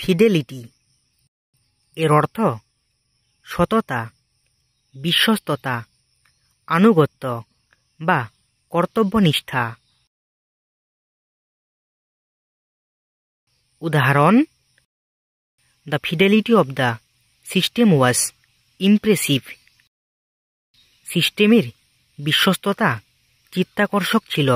fidelity এর অর্থ সততা বিশ্বস্ততা আনুগত্য বা কর্তব্যনিষ্ঠা উদাহরণ the fidelity of the system was impressive সিস্টেমের বিশ্বস্ততা চিত্তাকর্ষক ছিল